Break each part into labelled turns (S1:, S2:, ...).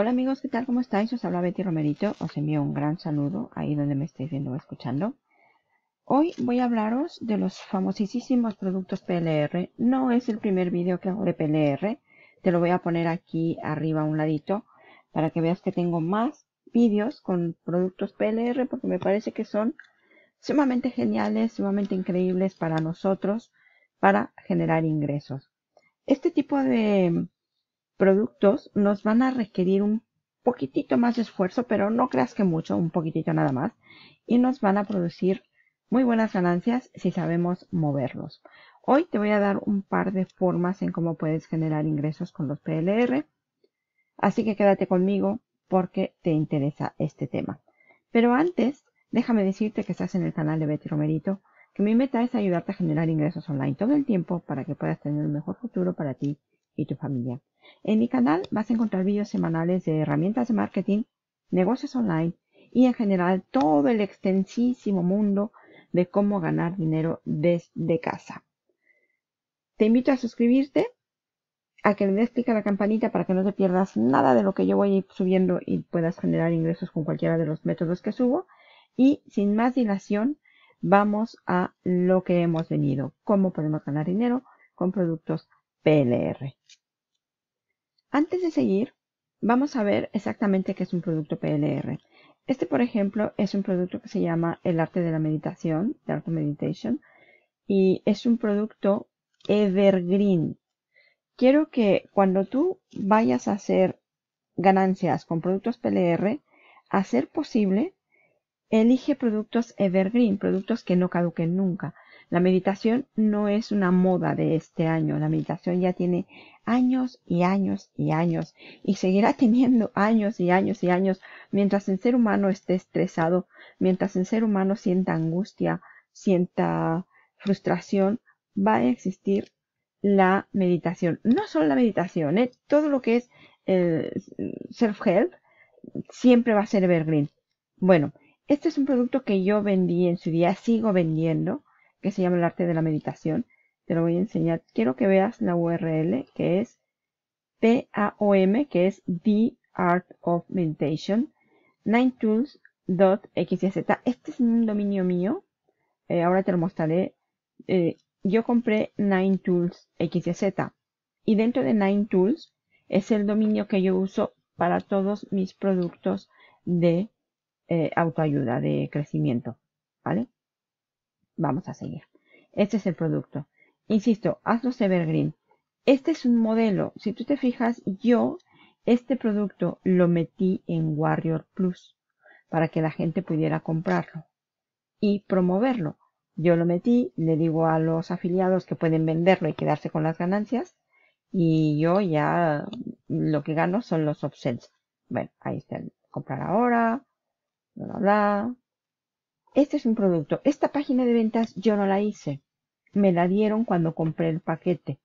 S1: Hola amigos, ¿qué tal? ¿Cómo estáis? Os habla Betty Romerito, os envío un gran saludo ahí donde me estáis viendo o escuchando. Hoy voy a hablaros de los famosísimos productos PLR. No es el primer vídeo que hago de PLR, te lo voy a poner aquí arriba a un ladito para que veas que tengo más vídeos con productos PLR porque me parece que son sumamente geniales, sumamente increíbles para nosotros para generar ingresos. Este tipo de productos nos van a requerir un poquitito más de esfuerzo, pero no creas que mucho, un poquitito nada más, y nos van a producir muy buenas ganancias si sabemos moverlos. Hoy te voy a dar un par de formas en cómo puedes generar ingresos con los PLR, así que quédate conmigo porque te interesa este tema. Pero antes, déjame decirte que estás en el canal de Betty Romerito, que mi meta es ayudarte a generar ingresos online todo el tiempo para que puedas tener un mejor futuro para ti y tu familia. En mi canal vas a encontrar vídeos semanales de herramientas de marketing, negocios online y en general todo el extensísimo mundo de cómo ganar dinero desde casa. Te invito a suscribirte, a que le des clic a la campanita para que no te pierdas nada de lo que yo voy subiendo y puedas generar ingresos con cualquiera de los métodos que subo. Y sin más dilación, vamos a lo que hemos venido, cómo podemos ganar dinero con productos PLR. Antes de seguir, vamos a ver exactamente qué es un producto PLR. Este, por ejemplo, es un producto que se llama El Arte de la Meditación, The Art Meditation, y es un producto evergreen. Quiero que cuando tú vayas a hacer ganancias con productos PLR, a ser posible, elige productos evergreen, productos que no caduquen nunca. La meditación no es una moda de este año, la meditación ya tiene años y años y años y seguirá teniendo años y años y años mientras el ser humano esté estresado, mientras el ser humano sienta angustia, sienta frustración, va a existir la meditación. No solo la meditación, ¿eh? todo lo que es el self-help siempre va a ser evergreen. Bueno, este es un producto que yo vendí en su día, sigo vendiendo que se llama el arte de la meditación. Te lo voy a enseñar. Quiero que veas la URL que es PAOM, que es The Art of Meditation, 9tools.xyz. Este es un dominio mío. Eh, ahora te lo mostraré. Eh, yo compré 9tools.xyz. Y dentro de 9tools es el dominio que yo uso para todos mis productos de eh, autoayuda, de crecimiento. ¿Vale? vamos a seguir. Este es el producto. Insisto, hazlo evergreen. Este es un modelo. Si tú te fijas, yo este producto lo metí en Warrior Plus para que la gente pudiera comprarlo y promoverlo. Yo lo metí, le digo a los afiliados que pueden venderlo y quedarse con las ganancias y yo ya lo que gano son los offsets. Bueno, ahí está el comprar ahora, este es un producto. Esta página de ventas yo no la hice. Me la dieron cuando compré el paquete.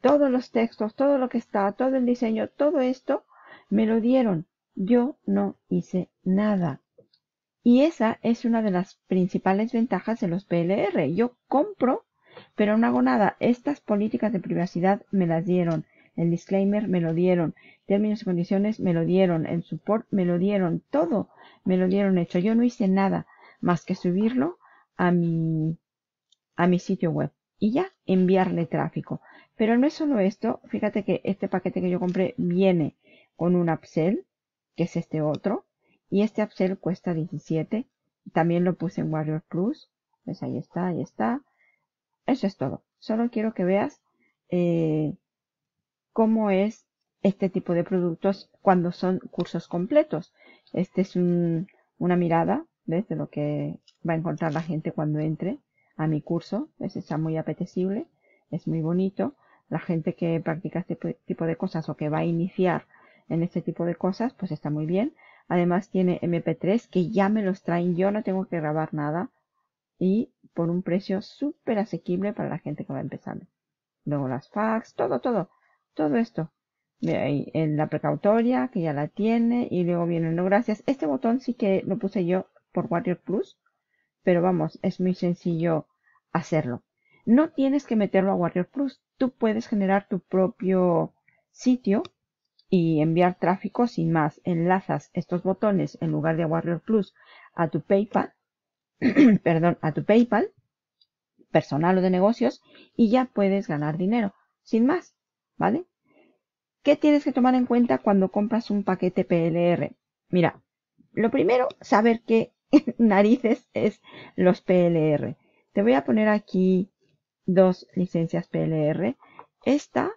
S1: Todos los textos, todo lo que estaba, todo el diseño, todo esto, me lo dieron. Yo no hice nada. Y esa es una de las principales ventajas de los PLR. Yo compro, pero no hago nada. Estas políticas de privacidad me las dieron. El disclaimer me lo dieron. Términos y condiciones me lo dieron. El support me lo dieron. Todo me lo dieron hecho. Yo no hice nada más que subirlo a mi, a mi sitio web y ya enviarle tráfico. Pero no es solo esto, fíjate que este paquete que yo compré viene con un upsell, que es este otro, y este upsell cuesta 17, también lo puse en Warrior Plus, pues ahí está, ahí está. Eso es todo, solo quiero que veas eh, cómo es este tipo de productos cuando son cursos completos. Este es una mirada de lo que va a encontrar la gente cuando entre a mi curso. Es está muy apetecible, es muy bonito. La gente que practica este tipo de cosas o que va a iniciar en este tipo de cosas, pues está muy bien. Además tiene MP3 que ya me los traen, yo no tengo que grabar nada y por un precio súper asequible para la gente que va a empezar Luego las fax, todo, todo, todo esto. En la precautoria que ya la tiene y luego vienen no gracias. Este botón sí que lo puse yo por Warrior Plus, pero vamos, es muy sencillo hacerlo. No tienes que meterlo a Warrior Plus, tú puedes generar tu propio sitio y enviar tráfico sin más. Enlazas estos botones en lugar de Warrior Plus a tu PayPal, perdón, a tu PayPal personal o de negocios y ya puedes ganar dinero sin más, ¿vale? ¿Qué tienes que tomar en cuenta cuando compras un paquete PLR? Mira, lo primero, saber que narices es los PLR. Te voy a poner aquí dos licencias PLR. Esta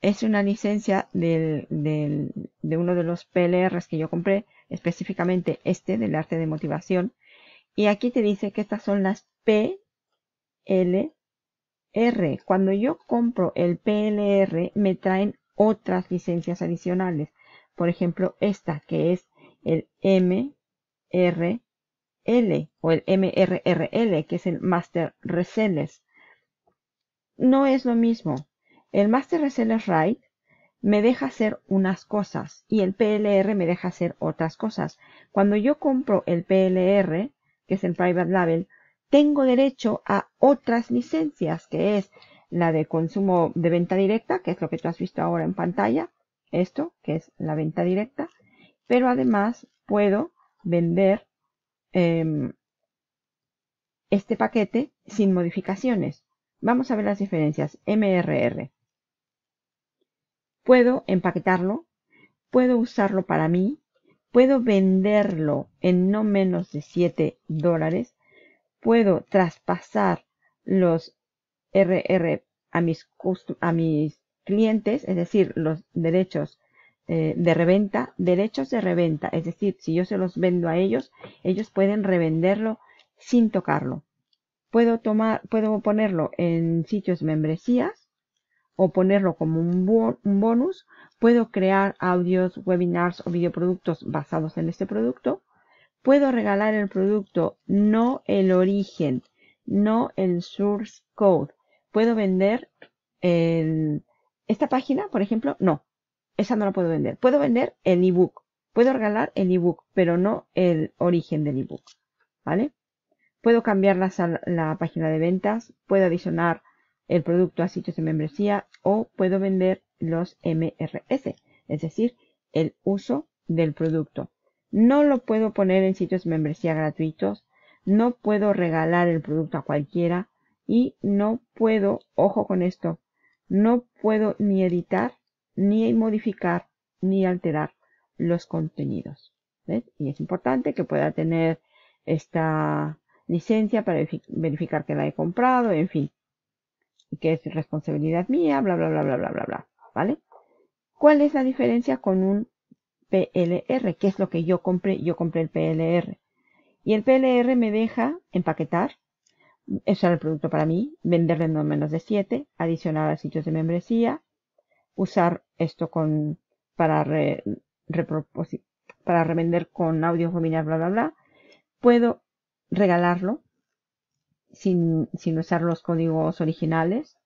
S1: es una licencia de uno de los PLRs que yo compré, específicamente este del arte de motivación. Y aquí te dice que estas son las PLR. Cuando yo compro el PLR me traen otras licencias adicionales. Por ejemplo, esta que es el MR o el MRRL, que es el Master Resellers. No es lo mismo. El Master Resellers Right me deja hacer unas cosas y el PLR me deja hacer otras cosas. Cuando yo compro el PLR, que es el Private Label, tengo derecho a otras licencias, que es la de consumo de venta directa, que es lo que tú has visto ahora en pantalla, esto, que es la venta directa, pero además puedo vender Em, este paquete sin modificaciones. Vamos a ver las diferencias. MRR. Puedo empaquetarlo, puedo usarlo para mí, puedo venderlo en no menos de 7 dólares, puedo traspasar los RR a mis, a mis clientes, es decir, los derechos eh, de reventa, derechos de reventa, es decir, si yo se los vendo a ellos, ellos pueden revenderlo sin tocarlo. Puedo, tomar, puedo ponerlo en sitios membresías o ponerlo como un, bonus. Puedo crear audios, webinars o videoproductos basados en este producto. Puedo regalar el producto, no el origen, no el source code. Puedo vender en esta página, por ejemplo, no esa no la puedo vender. Puedo vender el ebook. Puedo regalar el ebook, pero no el origen del ebook. ¿Vale? Puedo cambiar a la página de ventas. Puedo adicionar el producto a sitios de membresía o puedo vender los MRS, es decir, el uso del producto. No lo puedo poner en sitios de membresía gratuitos, no puedo regalar el producto a cualquiera y no puedo, ojo con esto, no puedo ni editar ni modificar ni alterar los contenidos. ¿ves? Y es importante que pueda tener esta licencia para verificar que la he comprado, en fin. Y que es responsabilidad mía, bla, bla, bla, bla, bla, bla, bla. ¿Vale? ¿Cuál es la diferencia con un PLR? ¿Qué es lo que yo compré? Yo compré el PLR. Y el PLR me deja empaquetar, usar el producto para mí, venderle no menos de 7, adicionar a sitios de membresía, usar esto con, para, para revender con audio familiar, bla, bla, bla. Puedo regalarlo sin, sin usar los códigos originales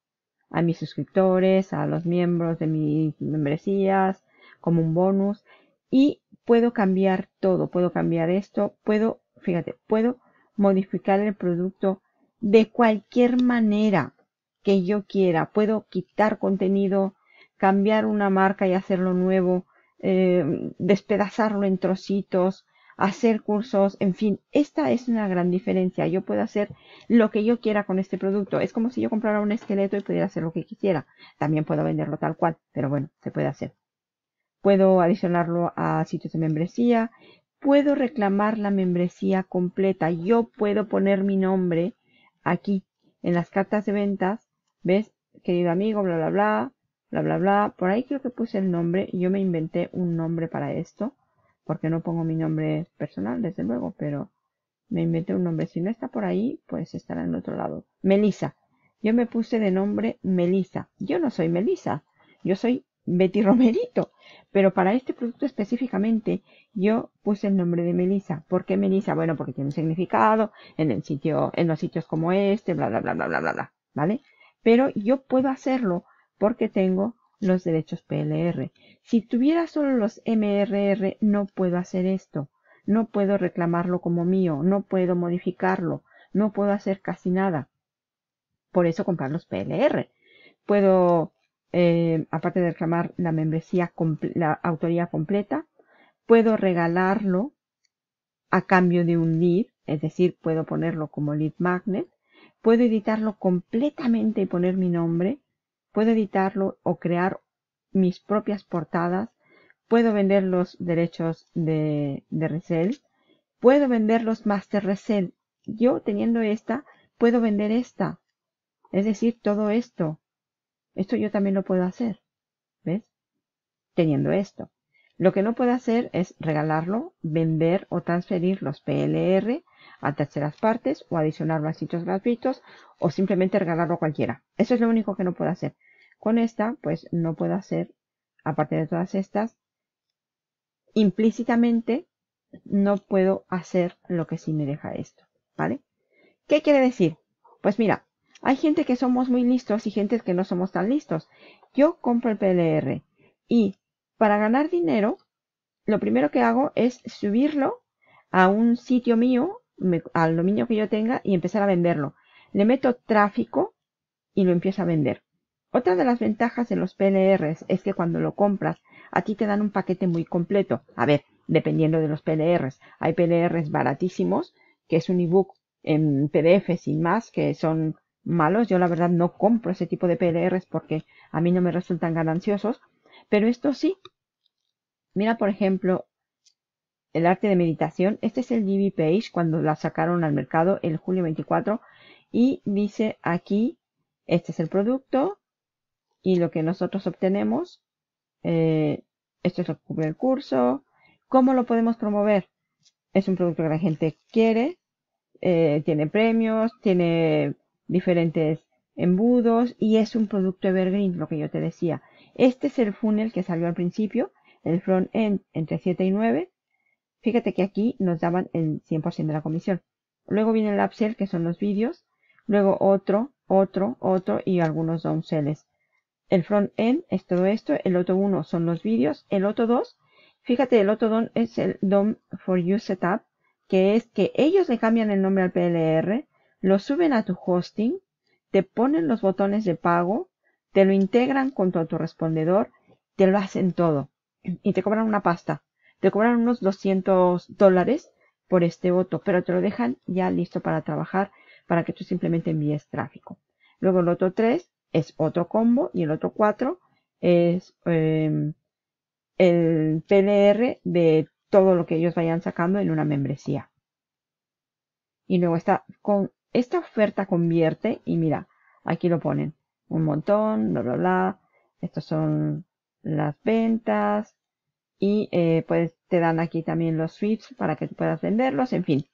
S1: a mis suscriptores, a los miembros de mis membresías, como un bonus. Y puedo cambiar todo, puedo cambiar esto, puedo, fíjate, puedo modificar el producto de cualquier manera que yo quiera. Puedo quitar contenido, cambiar una marca y hacerlo nuevo, eh, despedazarlo en trocitos, hacer cursos, en fin, esta es una gran diferencia. Yo puedo hacer lo que yo quiera con este producto. Es como si yo comprara un esqueleto y pudiera hacer lo que quisiera. También puedo venderlo tal cual, pero bueno, se puede hacer. Puedo adicionarlo a sitios de membresía. Puedo reclamar la membresía completa. Yo puedo poner mi nombre aquí en las cartas de ventas. ¿Ves? Querido amigo, bla, bla, bla bla, bla, bla. Por ahí creo que puse el nombre. Yo me inventé un nombre para esto, porque no pongo mi nombre personal, desde luego, pero me inventé un nombre. Si no está por ahí, pues estará en otro lado. Melissa. Yo me puse de nombre Melissa. Yo no soy Melissa, yo soy Betty Romerito. Pero para este producto específicamente yo puse el nombre de Melissa. ¿Por qué Melissa? Bueno, porque tiene un significado en el sitio, en los sitios como este, bla, bla, bla, bla, bla, bla, bla, ¿vale? Pero yo puedo hacerlo porque tengo los derechos PLR. Si tuviera solo los MRR, no puedo hacer esto. No puedo reclamarlo como mío, no puedo modificarlo, no puedo hacer casi nada. Por eso comprar los PLR. Puedo, eh, aparte de reclamar la membresía, la autoría completa, puedo regalarlo a cambio de un lead, es decir, puedo ponerlo como lead magnet, puedo editarlo completamente y poner mi nombre, puedo editarlo o crear mis propias portadas, puedo vender los derechos de, de resell, puedo vender los master resell. Yo teniendo esta, puedo vender esta. Es decir, todo esto. Esto yo también lo puedo hacer. ¿Ves? Teniendo esto. Lo que no puede hacer es regalarlo, vender o transferir los PLR a terceras partes o adicionar a sitios gratuitos o simplemente regalarlo a cualquiera. Eso es lo único que no puedo hacer. Con esta, pues no puedo hacer, aparte de todas estas, implícitamente no puedo hacer lo que sí me deja esto, ¿vale? ¿Qué quiere decir? Pues mira, hay gente que somos muy listos y gente que no somos tan listos. Yo compro el PLR y para ganar dinero, lo primero que hago es subirlo a un sitio mío, al dominio que yo tenga y empezar a venderlo. Le meto tráfico y lo empiezo a vender. Otra de las ventajas de los PLRs es que cuando lo compras, a ti te dan un paquete muy completo. A ver, dependiendo de los PLRs. Hay PLRs baratísimos, que es un ebook en PDF sin más, que son malos. Yo la verdad no compro ese tipo de PLRs porque a mí no me resultan gananciosos. Pero esto sí. Mira, por ejemplo, el arte de meditación. Este es el DB Page cuando la sacaron al mercado el julio 24. Y dice aquí, este es el producto y lo que nosotros obtenemos. Eh, esto es el curso. ¿Cómo lo podemos promover? Es un producto que la gente quiere. Eh, tiene premios, tiene diferentes embudos y es un producto evergreen, lo que yo te decía. Este es el funnel que salió al principio, el front end entre 7 y 9. Fíjate que aquí nos daban el 100% de la comisión. Luego viene el upsell, que son los vídeos. Luego otro, otro, otro y algunos downsells. El front end es todo esto. El otro 1 son los vídeos. El otro 2, fíjate, el otro don es el DOM for You Setup, que es que ellos le cambian el nombre al PLR, lo suben a tu hosting, te ponen los botones de pago, te lo integran con tu autorrespondedor, te lo hacen todo y te cobran una pasta. Te cobran unos 200 dólares por este voto, pero te lo dejan ya listo para trabajar para que tú simplemente envíes tráfico. Luego el otro 3 es otro combo y el otro 4 es em, el PLR de todo lo que ellos vayan sacando en una membresía. Y luego está con esta oferta convierte y mira, aquí lo ponen un montón, bla, bla, bla. Estos son las ventas y eh, pues te dan aquí también los swipes para que tú puedas venderlos, en fin.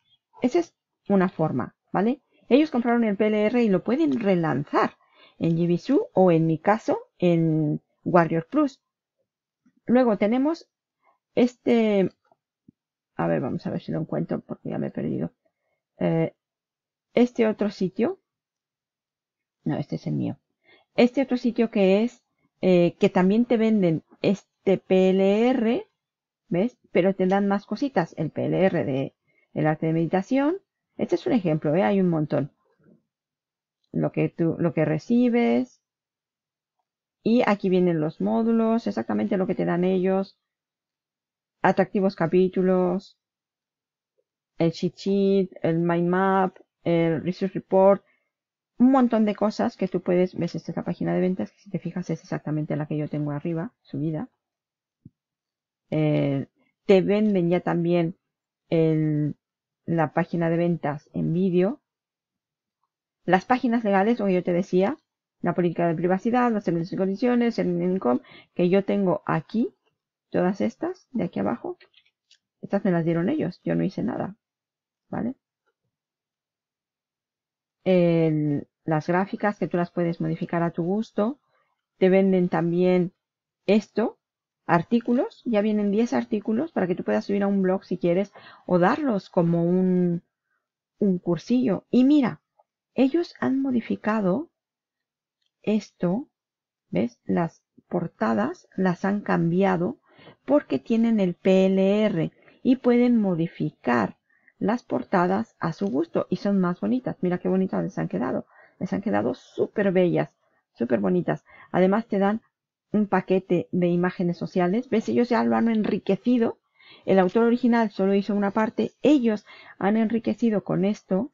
S1: Esa es una forma, ¿vale? Ellos compraron el PLR y lo pueden relanzar en Jibisu o en mi caso en Warrior Plus. Luego tenemos este... A ver, vamos a ver si lo encuentro porque ya me he perdido. Eh, este otro sitio. No, este es el mío. Este otro sitio que es, eh, que también te venden este PLR, ¿ves? Pero te dan más cositas, el PLR de el arte de meditación. Este es un ejemplo, ¿eh? hay un montón. Lo que tú, lo que recibes. Y aquí vienen los módulos, exactamente lo que te dan ellos. Atractivos capítulos. El cheat sheet, el mind map, el research report un montón de cosas que tú puedes, ves, esta es la página de ventas, que si te fijas es exactamente la que yo tengo arriba, subida. Eh, te venden ya también en la página de ventas en vídeo. Las páginas legales, como yo te decía, la política de privacidad, las términos y condiciones, el income, que yo tengo aquí, todas estas, de aquí abajo. Estas me las dieron ellos, yo no hice nada. ¿Vale? las gráficas que tú las puedes modificar a tu gusto. Te venden también esto, artículos. Ya vienen 10 artículos para que tú puedas subir a un blog si quieres o darlos como un, un cursillo. Y mira, ellos han modificado esto, ¿ves? Las portadas las han cambiado porque tienen el PLR y pueden modificar las portadas a su gusto y son más bonitas. Mira qué bonitas les han quedado. Les han quedado súper bellas, súper bonitas. Además te dan un paquete de imágenes sociales. ¿Ves? Ellos ya lo han enriquecido. El autor original solo hizo una parte. Ellos han enriquecido con esto.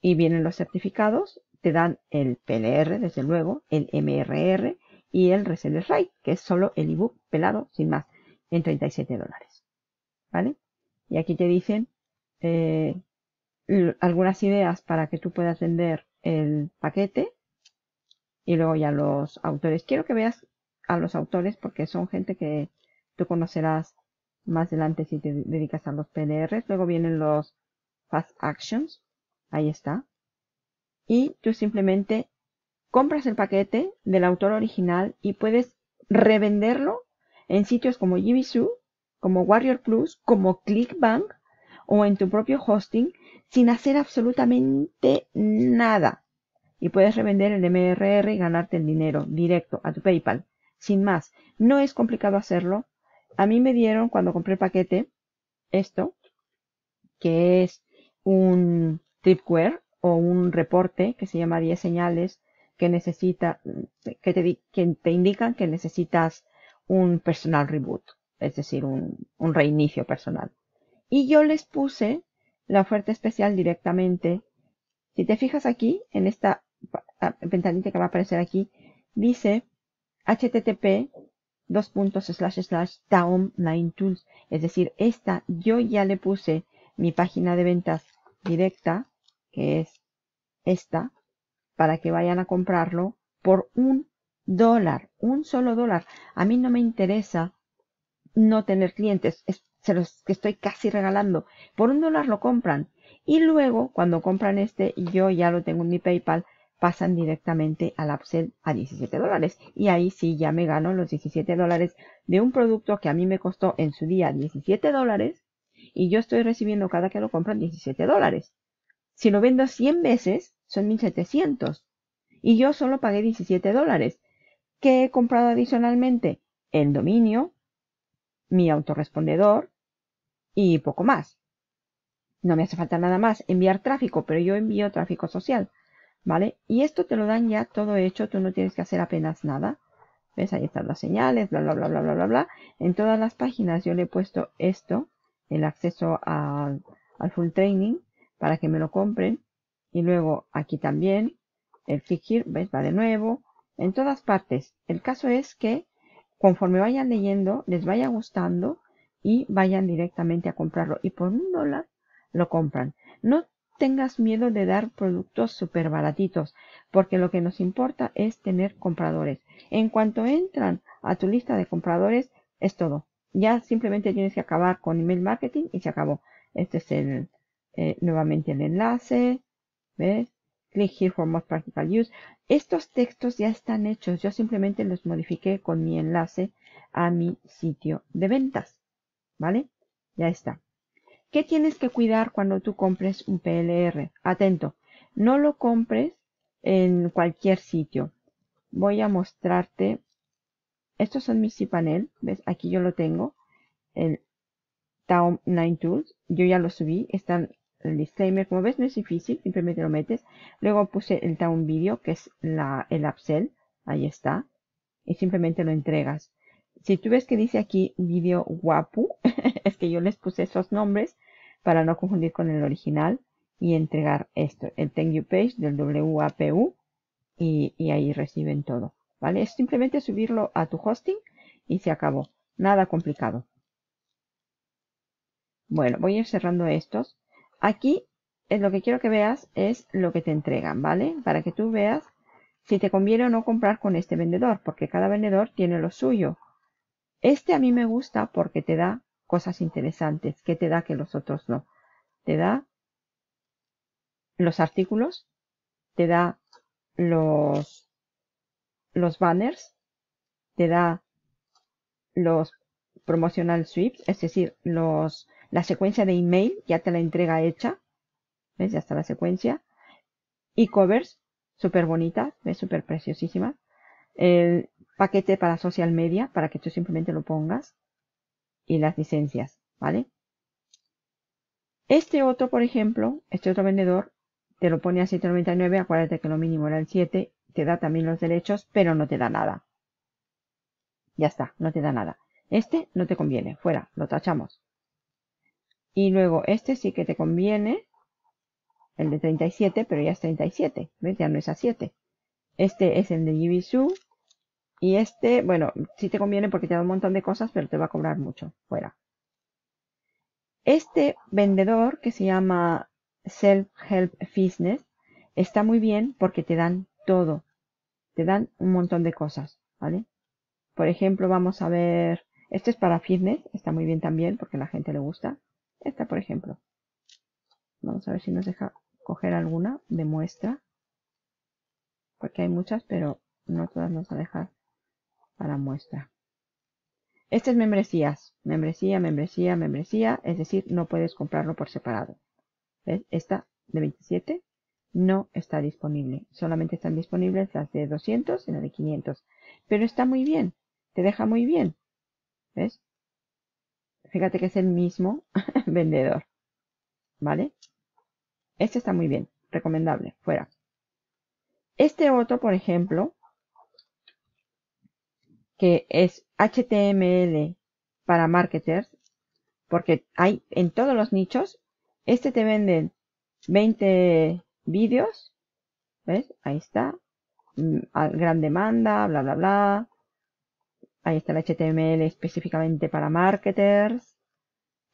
S1: Y vienen los certificados. Te dan el PLR, desde luego, el MRR y el reseller Right, que es solo el ebook pelado, sin más, en 37 dólares. ¿Vale? Y aquí te dicen eh, algunas ideas para que tú puedas vender el paquete y luego ya los autores. Quiero que veas a los autores porque son gente que tú conocerás más adelante si te dedicas a los PDRs. Luego vienen los Fast Actions. Ahí está. Y tú simplemente compras el paquete del autor original y puedes revenderlo en sitios como Jibisu como Warrior Plus, como ClickBank o en tu propio hosting sin hacer absolutamente nada. Y puedes revender el MRR y ganarte el dinero directo a tu PayPal. Sin más, no es complicado hacerlo. A mí me dieron cuando compré el paquete esto, que es un tripware o un reporte que se llama 10 señales que necesita, que te, que te indican que necesitas un personal reboot es decir, un, reinicio personal. Y yo les puse la oferta especial directamente. Si te fijas aquí, en esta ventanita que va a aparecer aquí, dice http dos puntos slash tools. Es decir, esta yo ya le puse mi página de ventas directa, que es esta, para que vayan a comprarlo por un dólar, un solo dólar. A mí no me interesa no tener clientes. se los que estoy casi regalando. Por un dólar lo compran. Y luego, cuando compran este, yo ya lo tengo en mi PayPal, pasan directamente al upsell a 17 dólares. Y ahí sí ya me gano los 17 dólares de un producto que a mí me costó en su día 17 dólares. Y yo estoy recibiendo cada que lo compran 17 dólares. Si lo vendo 100 veces, son 1700. Y yo solo pagué 17 dólares. ¿Qué he comprado adicionalmente? El dominio, mi autorrespondedor y poco más. No me hace falta nada más enviar tráfico, pero yo envío tráfico social, ¿vale? Y esto te lo dan ya todo hecho, tú no tienes que hacer apenas nada. ¿Ves? Ahí están las señales, bla, bla, bla, bla, bla, bla, bla. En todas las páginas yo le he puesto esto, el acceso al full training, para que me lo compren. Y luego aquí también, el click here, ¿ves? Va de nuevo. En todas partes. El caso es que conforme vayan leyendo, les vaya gustando y vayan directamente a comprarlo. Y por un dólar lo compran. No tengas miedo de dar productos súper baratitos, porque lo que nos importa es tener compradores. En cuanto entran a tu lista de compradores, es todo. Ya simplemente tienes que acabar con email marketing y se acabó. Este es el, eh, nuevamente el enlace. ¿Ves? here for practical use. Estos textos ya están hechos. Yo simplemente los modifiqué con mi enlace a mi sitio de ventas. ¿Vale? Ya está. ¿Qué tienes que cuidar cuando tú compres un PLR? Atento, no lo compres en cualquier sitio. Voy a mostrarte. Estos son mis cPanel. ¿Ves? Aquí yo lo tengo. El Town 9 Tools. Yo ya lo subí. Están el disclaimer, como ves, no es difícil, simplemente lo metes. Luego puse el town video, que es la, el upsell, ahí está, y simplemente lo entregas. Si tú ves que dice aquí video guapu, es que yo les puse esos nombres para no confundir con el original y entregar esto, el thank you page del WAPU y, y ahí reciben todo, ¿vale? Es simplemente subirlo a tu hosting y se acabó, nada complicado. Bueno, voy a ir cerrando estos. Aquí es eh, lo que quiero que veas es lo que te entregan, ¿vale? Para que tú veas si te conviene o no comprar con este vendedor, porque cada vendedor tiene lo suyo. Este a mí me gusta porque te da cosas interesantes. ¿Qué te da que los otros no? Te da los artículos, te da los, los banners, te da los promocional sweeps, es decir, los la secuencia de email, ya te la entrega hecha, ¿ves? Ya está la secuencia. Y covers, súper bonitas, ¿ves? Súper preciosísimas. El paquete para social media, para que tú simplemente lo pongas. Y las licencias, ¿vale? Este otro, por ejemplo, este otro vendedor, te lo pone a 7.99, acuérdate que lo mínimo era el 7, te da también los derechos, pero no te da nada. Ya está, no te da nada. Este no te conviene, fuera, lo tachamos. Y luego este sí que te conviene, el de 37, pero ya es 37, ¿ves? Ya no es a 7. Este es el de Yibisu Y este, bueno, sí te conviene porque te da un montón de cosas, pero te va a cobrar mucho. Fuera. Este vendedor que se llama Self Help Fitness está muy bien porque te dan todo. Te dan un montón de cosas, ¿vale? Por ejemplo, vamos a ver, este es para fitness, está muy bien también porque a la gente le gusta. Esta, por ejemplo. Vamos a ver si nos deja coger alguna de muestra. Porque hay muchas, pero no todas nos va a dejar para muestra. Estas es membresías. Membresía, membresía, membresía. Es decir, no puedes comprarlo por separado. ¿Ves? Esta de 27 no está disponible. Solamente están disponibles las de 200 y las de 500. Pero está muy bien. Te deja muy bien. ¿Ves? Fíjate que es el mismo vendedor. ¿Vale? Este está muy bien. Recomendable. Fuera. Este otro, por ejemplo, que es HTML para marketers, porque hay en todos los nichos, este te venden 20 vídeos, ¿ves? Ahí está, mm, gran demanda, bla, bla, bla, Ahí está el HTML específicamente para marketers.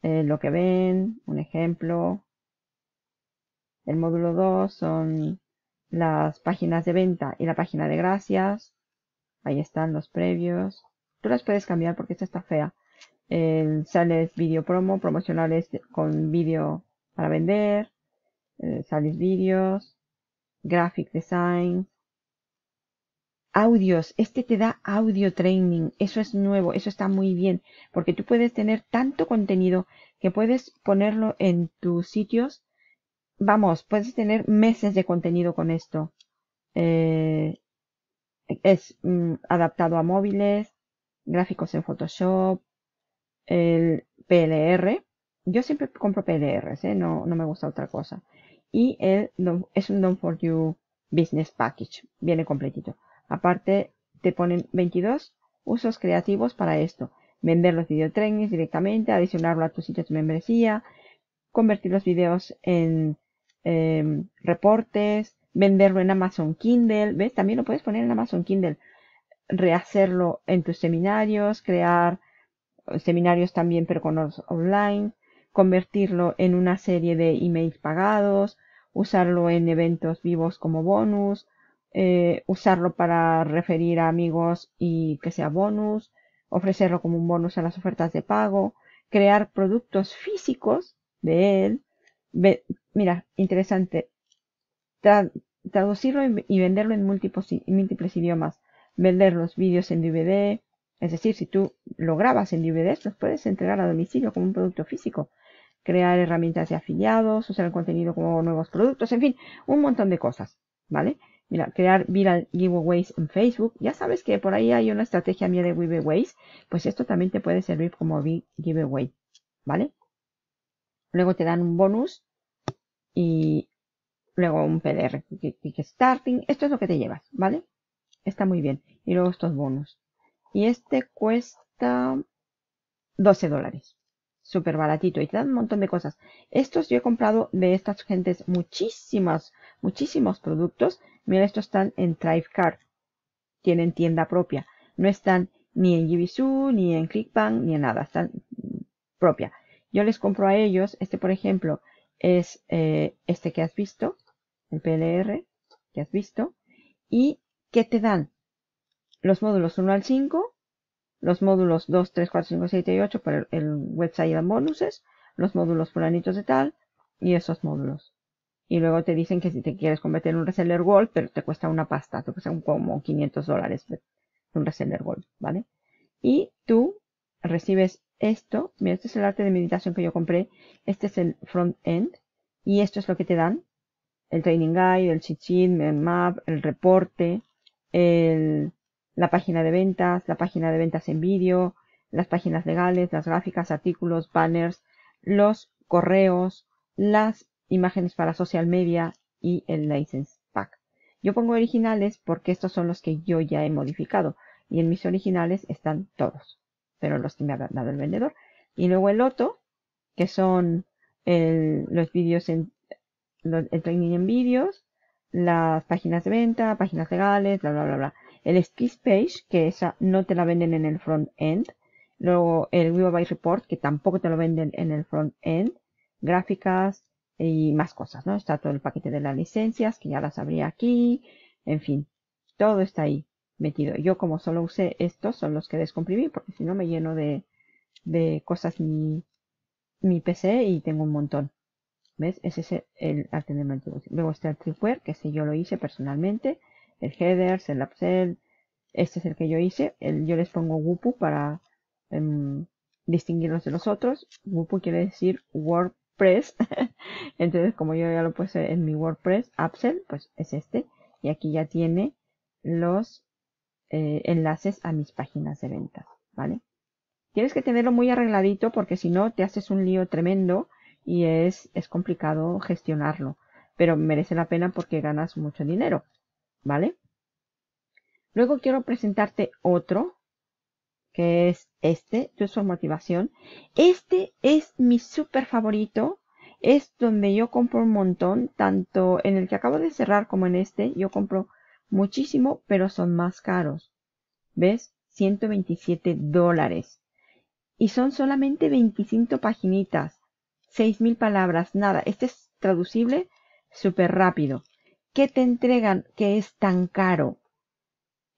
S1: Eh, lo que ven, un ejemplo. El módulo 2 son las páginas de venta y la página de gracias. Ahí están los previos. Tú las puedes cambiar porque esta está fea. El sales video promo, promocionales con vídeo para vender. Eh, sales videos. Graphic design audios, este te da audio training, eso es nuevo, eso está muy bien, porque tú puedes tener tanto contenido que puedes ponerlo en tus sitios, vamos, puedes tener meses de contenido con esto. Eh, es mm, adaptado a móviles, gráficos en Photoshop, el PLR, yo siempre compro PDRs, ¿eh? no, no, me gusta otra cosa. Y es un Done for You Business Package, viene completito. Aparte, te ponen 22 usos creativos para esto. Vender los videotrainings directamente, adicionarlo a tu sitio de membresía, convertir los videos en em, reportes, venderlo en Amazon Kindle. ¿Ves? También lo puedes poner en Amazon Kindle. Rehacerlo en tus seminarios, crear eh, seminarios también pero con los online, convertirlo en una serie de emails pagados, usarlo en eventos vivos como bonus, eh, usarlo para referir a amigos y que sea bonus, ofrecerlo como un bonus a las ofertas de pago, crear productos físicos de él. mira, interesante. traducirlo y venderlo en múltiples, múltiples idiomas. Vender los vídeos en DVD. Es decir, si tú lo grabas en DVD, los puedes entregar a domicilio como un producto físico. Crear herramientas de afiliados, usar el contenido como nuevos productos, en fin, un montón de cosas. ¿Vale? Mira, crear viral giveaways en Facebook. Ya sabes que por ahí hay una estrategia mía de giveaways. Pues esto también te puede servir como giveaway. ¿Vale? Luego te dan un bonus y luego un PDR, starting. Esto es lo que te llevas, ¿vale? Está muy bien. Y luego estos bonus. Y este cuesta 12 dólares. Súper baratito. Y te dan un montón de cosas. Estos yo he comprado de estas gentes muchísimas, muchísimos productos Mira, estos están en Drivecard. Tienen tienda propia. No están ni en Jibisu, ni en Clickbank, ni en nada. Están propia. Yo les compro a ellos. Este, por ejemplo, es eh, este que has visto. El PLR que has visto. ¿Y qué te dan? Los módulos 1 al 5. Los módulos 2, 3, 4, 5, 6 y 8 para el, website y bonuses. Los módulos fulanitos de tal. Y esos módulos y luego te dicen que si te quieres convertir en un reseller gold, pero te cuesta una pasta, te cuesta un, como 500 dólares un reseller gold, ¿vale? Y tú recibes esto, mira, este es el arte de meditación que yo compré, este es el front end y esto es lo que te dan, el training guide, el cheat sheet, el map, el reporte, el, la página de ventas, la página de ventas en vídeo, las páginas legales, las gráficas, artículos, banners, los correos, las imágenes para social media y el license pack. Yo pongo originales porque estos son los que yo ya he modificado y en mis originales están todos, pero los que me ha dado el vendedor. Y luego el otro, que son los vídeos en el training en vídeos, las páginas de venta, páginas legales, bla, bla, bla, bla. El skis page, que esa no te la venden en el front end. Luego el by report, que tampoco te lo venden en el front end. Gráficas, y más cosas, ¿no? Está todo el paquete de las licencias, que ya las habría aquí, en fin, todo está ahí metido. Yo como solo usé estos, son los que descomprimí, porque si no me lleno de, de cosas mi, mi PC y tengo un montón. ¿Ves? Ese es el atendimiento. Luego está el tripware, que este yo lo hice personalmente, el headers, el upsell, este es el que yo hice. El, yo les pongo Wupu para em, distinguirlos de los otros. Wupu quiere decir Word WordPress. Entonces, como yo ya lo puse en mi WordPress, Upsell, pues es este. Y aquí ya tiene los eh, enlaces a mis páginas de ventas, ¿vale? Tienes que tenerlo muy arregladito porque si no te haces un lío tremendo y es, es complicado gestionarlo. Pero merece la pena porque ganas mucho dinero, ¿vale? Luego quiero presentarte otro que es este, yo soy motivación. Este es mi súper favorito. Es donde yo compro un montón, tanto en el que acabo de cerrar como en este. Yo compro muchísimo, pero son más caros. ¿Ves? 127 dólares. Y son solamente 25 paginitas. 6.000 palabras, nada. Este es traducible súper rápido. ¿Qué te entregan que es tan caro?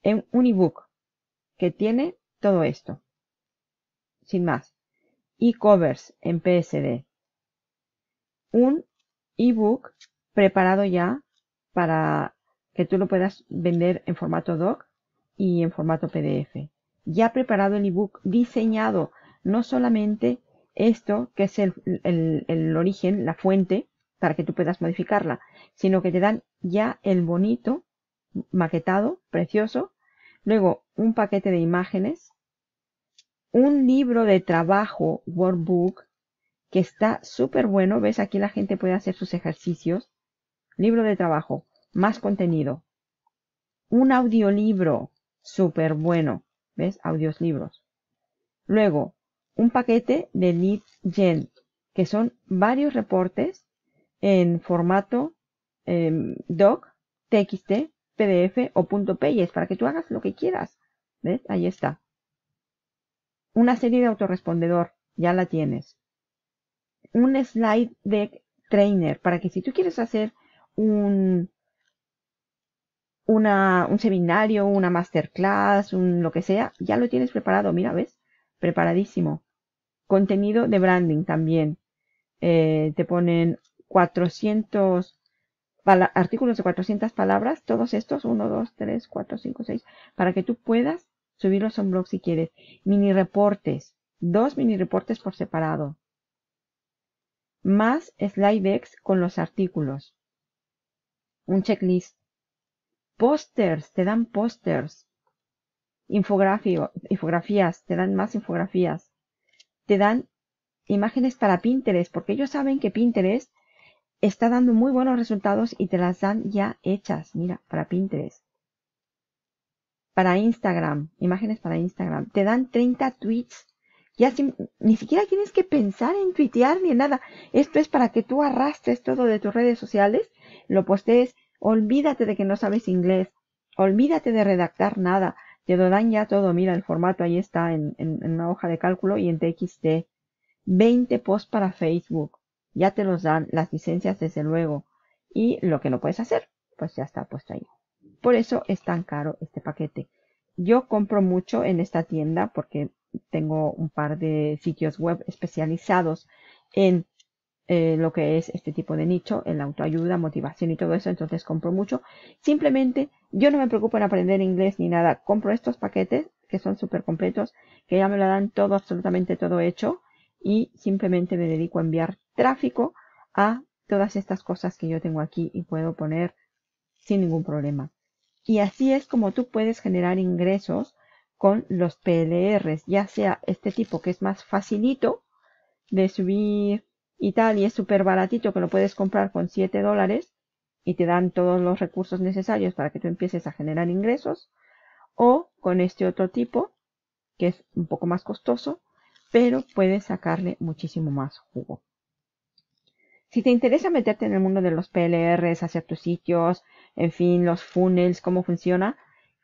S1: En un ebook que tiene todo esto. Sin más. E-covers en PSD. Un e-book preparado ya para que tú lo puedas vender en formato doc y en formato PDF. Ya preparado el ebook, diseñado no solamente esto, que es el origen, la fuente, para que tú puedas modificarla, sino que te dan ya el bonito, maquetado, precioso, luego un paquete de imágenes un libro de trabajo, workbook, que está súper bueno. ¿Ves? Aquí la gente puede hacer sus ejercicios. Libro de trabajo, más contenido. Un audiolibro, súper bueno. ¿Ves? Audios libros. Luego, un paquete de lead gen, que son varios reportes en formato em, doc, txt, pdf o es para que tú hagas lo que quieras. ¿Ves? Ahí está una serie de autorrespondedor, ya la tienes. Un slide deck trainer, para que si tú quieres hacer un, un seminario, una masterclass, un lo que sea, ya lo tienes preparado, mira, ¿ves? Preparadísimo. Contenido de branding también. Eh, te ponen 400 artículos de 400 palabras, todos estos, 1, 2, 3, 4, 5, 6, para que tú puedas subirlos a un blog si quieres. Mini reportes, dos mini reportes por separado. Más slidex con los artículos. Un checklist. Pósters, te dan pósters. Infografías, te dan más infografías. Te dan imágenes para Pinterest, porque ellos saben que Pinterest está dando muy buenos resultados y te las dan ya hechas, mira, para Pinterest para Instagram, imágenes para Instagram, te dan 30 tweets. Ya ni siquiera tienes que pensar en tuitear ni en nada. Esto es para que tú arrastres todo de tus redes sociales, lo postees, olvídate de que no sabes inglés, olvídate de redactar nada. Te lo dan ya todo, mira el formato, ahí está en, en una hoja de cálculo y en TXT. 20 posts para Facebook. Ya te los dan las licencias desde luego. Y lo que no puedes hacer, pues ya está puesto ahí por eso es tan caro este paquete. Yo compro mucho en esta tienda porque tengo un par de sitios web especializados en eh, lo que es este tipo de nicho, en la autoayuda, motivación y todo eso, entonces compro mucho. Simplemente yo no me preocupo en aprender inglés ni nada, compro estos paquetes que son súper completos, que ya me lo dan todo, absolutamente todo hecho, y simplemente me dedico a enviar tráfico a todas estas cosas que yo tengo aquí y puedo poner sin ningún problema. Y así es como tú puedes generar ingresos con los PLRs, ya sea este tipo que es más facilito de subir y tal, y es súper baratito que lo puedes comprar con 7 dólares y te dan todos los recursos necesarios para que tú empieces a generar ingresos, o con este otro tipo que es un poco más costoso, pero puedes sacarle muchísimo más jugo. Si te interesa meterte en el mundo de los PLRs, hacia tus sitios, en fin, los funnels, cómo funciona,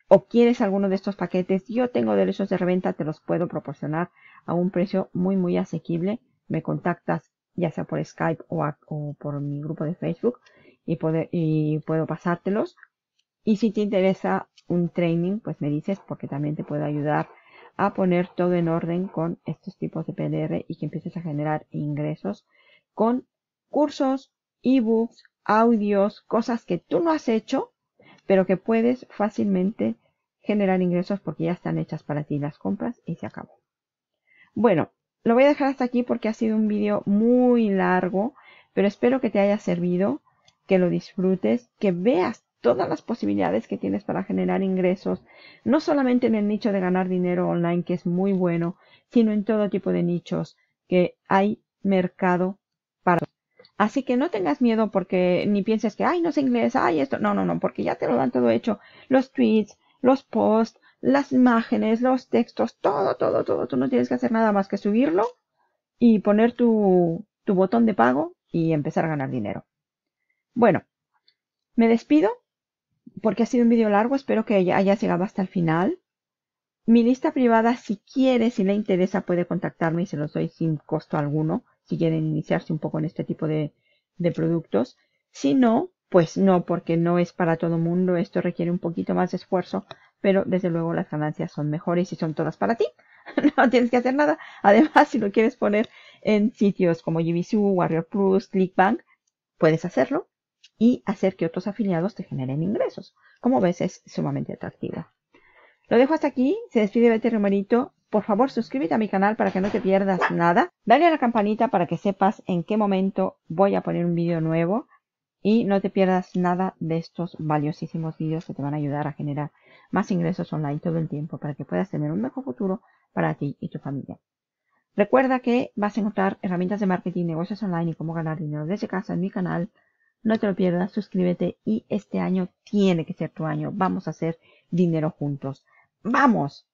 S1: o quieres alguno de estos paquetes, yo tengo derechos de reventa, te los puedo proporcionar a un precio muy, muy asequible. Me contactas ya sea por Skype o, por mi grupo de Facebook y, y puedo pasártelos. Y si te interesa un training, pues me dices porque también te puedo ayudar a poner todo en orden con estos tipos de PLR y que empieces a generar ingresos con cursos, ebooks, audios, cosas que tú no has hecho, pero que puedes fácilmente generar ingresos porque ya están hechas para ti las compras y se acabó. Bueno, lo voy a dejar hasta aquí porque ha sido un vídeo muy largo, pero espero que te haya servido, que lo disfrutes, que veas todas las posibilidades que tienes para generar ingresos, no solamente en el nicho de ganar dinero online, que es muy bueno, sino en todo tipo de nichos, que hay mercado para Así que no tengas miedo porque ni pienses que, ay, no sé inglés, ay, esto. No, no, no, porque ya te lo dan todo hecho. Los tweets, los posts, las imágenes, los textos, todo, todo, todo. Tú no tienes que hacer nada más que subirlo y poner tu, tu botón de pago y empezar a ganar dinero. Bueno, me despido porque ha sido un vídeo largo. Espero que hayas llegado hasta el final. Mi lista privada, si quieres si le interesa, puede contactarme y se los doy sin costo alguno si quieren iniciarse un poco en este tipo de, productos. Si no, pues no, porque no es para todo mundo, esto requiere un poquito más de esfuerzo, pero desde luego las ganancias son mejores y son todas para ti. no tienes que hacer nada. Además, si lo quieres poner en sitios como Jibisu, Warrior Plus, Clickbank, puedes hacerlo y hacer que otros afiliados te generen ingresos. Como ves, es sumamente atractivo. Lo dejo hasta aquí. Se despide Betty Romerito. Por favor, suscríbete a mi canal para que no te pierdas nada. Dale a la campanita para que sepas en qué momento voy a poner un vídeo nuevo y no te pierdas nada de estos valiosísimos vídeos que te van a ayudar a generar más ingresos online todo el tiempo para que puedas tener un mejor futuro para ti y tu familia. Recuerda que vas a encontrar herramientas de marketing, negocios online y cómo ganar dinero desde casa en mi canal. No te lo pierdas, suscríbete y este año tiene que ser tu año. Vamos a hacer dinero juntos. ¡Vamos!